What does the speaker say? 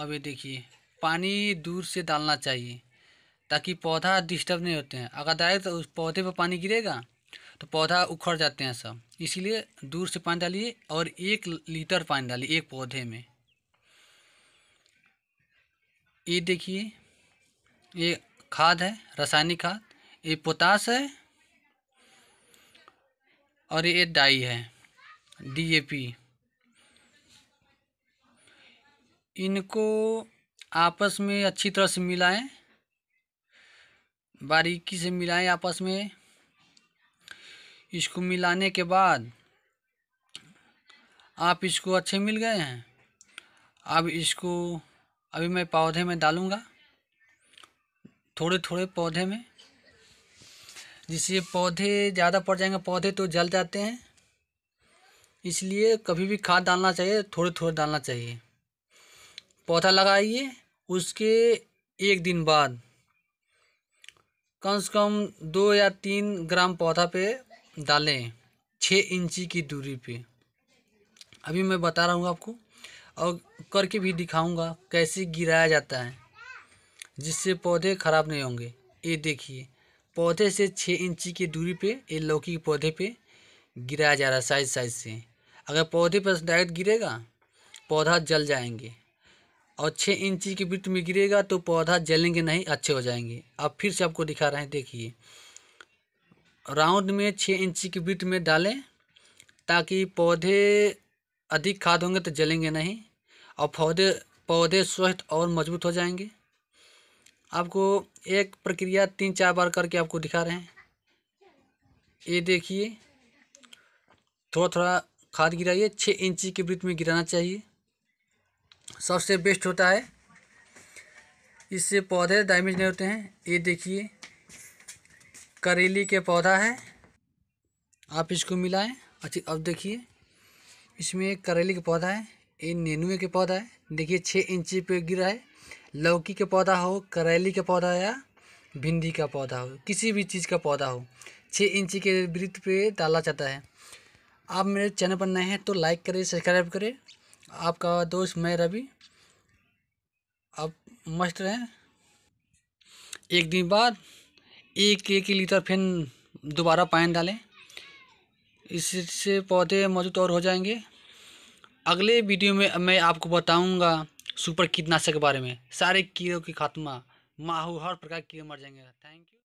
अब ये देखिए पानी दूर से डालना चाहिए ताकि पौधा डिस्टर्ब नहीं होते हैं अगर डायरेक्ट तो उस पौधे पर पानी गिरेगा तो पौधा उखड़ जाते हैं सब इसीलिए दूर से पानी डालिए और एक लीटर पानी डालिए एक पौधे में ये देखिए ये खाद है रासायनिक खाद ये पोतास है और ये डाई है डीएपी इनको आपस में अच्छी तरह से मिलाएं बारीकी से मिलाएं आपस में इसको मिलाने के बाद आप इसको अच्छे मिल गए हैं अब इसको अभी मैं पौधे में डालूँगा थोड़े थोड़े पौधे में जिससे पौधे ज़्यादा पड़ जाएंगे पौधे तो जल जाते हैं इसलिए कभी भी खाद डालना चाहिए थोड़े थोड़े डालना चाहिए पौधा लगाइए उसके एक दिन बाद कम से कम दो या तीन ग्राम पौधा पे डालें छः इंची की दूरी पे अभी मैं बता रहा हूँ आपको और करके भी दिखाऊंगा कैसे गिराया जाता है जिससे पौधे ख़राब नहीं होंगे ये देखिए पौधे से छः इंची की दूरी पे ये लौकी के पौधे पे गिराया जा रहा है साइज साइज से अगर पौधे पर डायरेक्ट गिरेगा पौधा जल जाएंगे और छः इंची के बीच में गिरेगा तो पौधा जलेंगे नहीं अच्छे हो जाएंगे अब फिर से आपको दिखा रहे हैं देखिए राउंड में छः इंची के बीच में डालें ताकि पौधे अधिक खाद होंगे तो जलेंगे नहीं और पौधे पौधे स्वस्थ और मजबूत हो जाएंगे आपको एक प्रक्रिया तीन चार बार करके आपको दिखा रहे हैं ये देखिए थोड़ा थोड़ा खाद गिराइए छः इंची के वृत्त में गिराना चाहिए सबसे बेस्ट होता है इससे पौधे डैमेज नहीं होते हैं ये देखिए करेली के पौधा है आप इसको मिलाएं अच्छी अब देखिए इसमें एक करेली का पौधा है ये नेनुए के पौधा है देखिए छः इंची पे गिरा है लौकी का पौधा हो करेली का पौधा या भिंडी का पौधा हो किसी भी चीज़ का पौधा हो छः इंची के वृत्त पे डाला जाता है आप मेरे चैनल पर नए हैं तो लाइक करें सब्सक्राइब करें आपका दोस्त मैं रवि आप मस्त रहें एक दिन बाद एक एक लीटर फिर दोबारा पानी डालें इससे पौधे मौजूद और हो जाएंगे अगले वीडियो में मैं आपको बताऊंगा सुपर कीटनाशक के बारे में सारे कीड़ों की खात्मा माहू हर प्रकार के कीड़े मर जाएंगे थैंक यू